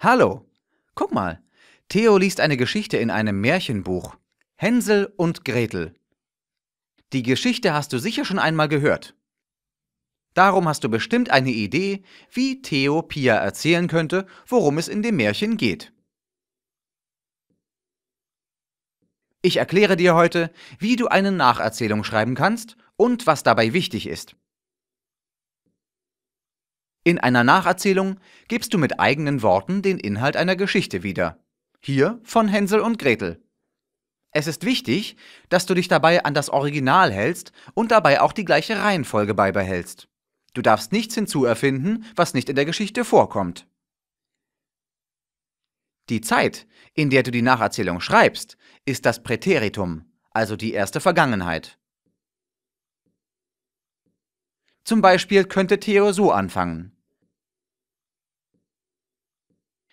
Hallo. Guck mal. Theo liest eine Geschichte in einem Märchenbuch. Hänsel und Gretel. Die Geschichte hast du sicher schon einmal gehört. Darum hast du bestimmt eine Idee, wie Theo Pia erzählen könnte, worum es in dem Märchen geht. Ich erkläre dir heute, wie du eine Nacherzählung schreiben kannst und was dabei wichtig ist. In einer Nacherzählung gibst du mit eigenen Worten den Inhalt einer Geschichte wieder. Hier von Hänsel und Gretel. Es ist wichtig, dass du dich dabei an das Original hältst und dabei auch die gleiche Reihenfolge beibehältst. Du darfst nichts hinzuerfinden, was nicht in der Geschichte vorkommt. Die Zeit, in der du die Nacherzählung schreibst, ist das Präteritum, also die erste Vergangenheit. Zum Beispiel könnte Theo so anfangen.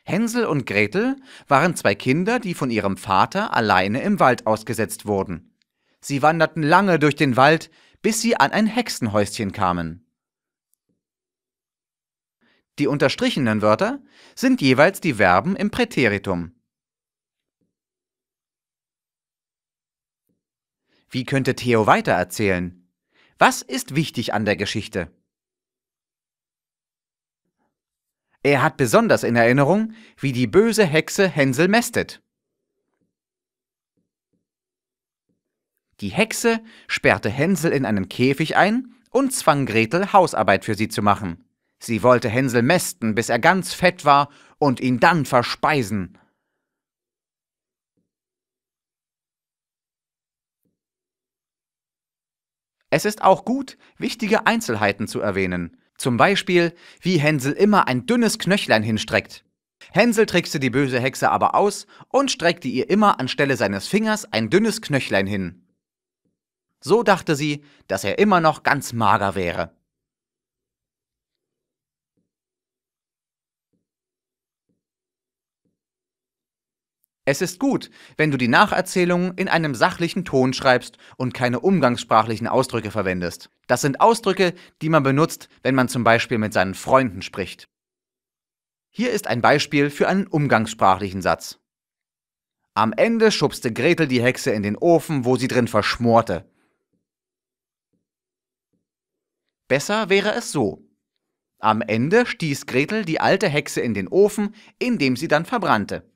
Hänsel und Gretel waren zwei Kinder, die von ihrem Vater alleine im Wald ausgesetzt wurden. Sie wanderten lange durch den Wald, bis sie an ein Hexenhäuschen kamen. Die unterstrichenen Wörter sind jeweils die Verben im Präteritum. Wie könnte Theo weitererzählen? Was ist wichtig an der Geschichte? Er hat besonders in Erinnerung, wie die böse Hexe Hänsel mästet. Die Hexe sperrte Hänsel in einen Käfig ein und zwang Gretel, Hausarbeit für sie zu machen. Sie wollte Hänsel mästen, bis er ganz fett war und ihn dann verspeisen. Es ist auch gut, wichtige Einzelheiten zu erwähnen, zum Beispiel, wie Hänsel immer ein dünnes Knöchlein hinstreckt. Hänsel trickste die böse Hexe aber aus und streckte ihr immer anstelle seines Fingers ein dünnes Knöchlein hin. So dachte sie, dass er immer noch ganz mager wäre. Es ist gut, wenn du die Nacherzählungen in einem sachlichen Ton schreibst und keine umgangssprachlichen Ausdrücke verwendest. Das sind Ausdrücke, die man benutzt, wenn man zum Beispiel mit seinen Freunden spricht. Hier ist ein Beispiel für einen umgangssprachlichen Satz. Am Ende schubste Gretel die Hexe in den Ofen, wo sie drin verschmorte. Besser wäre es so. Am Ende stieß Gretel die alte Hexe in den Ofen, in dem sie dann verbrannte.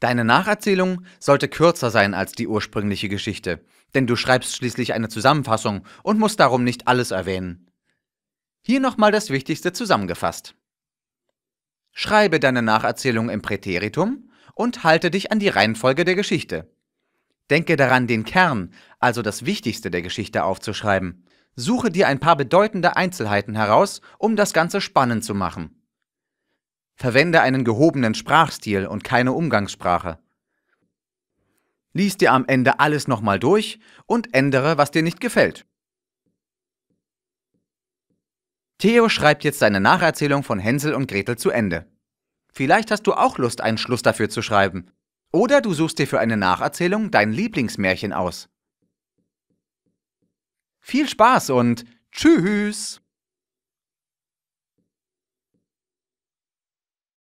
Deine Nacherzählung sollte kürzer sein als die ursprüngliche Geschichte, denn du schreibst schließlich eine Zusammenfassung und musst darum nicht alles erwähnen. Hier nochmal das Wichtigste zusammengefasst. Schreibe deine Nacherzählung im Präteritum und halte dich an die Reihenfolge der Geschichte. Denke daran, den Kern, also das Wichtigste der Geschichte aufzuschreiben. Suche dir ein paar bedeutende Einzelheiten heraus, um das Ganze spannend zu machen. Verwende einen gehobenen Sprachstil und keine Umgangssprache. Lies dir am Ende alles nochmal durch und ändere, was dir nicht gefällt. Theo schreibt jetzt seine Nacherzählung von Hänsel und Gretel zu Ende. Vielleicht hast du auch Lust, einen Schluss dafür zu schreiben. Oder du suchst dir für eine Nacherzählung dein Lieblingsmärchen aus. Viel Spaß und tschüss!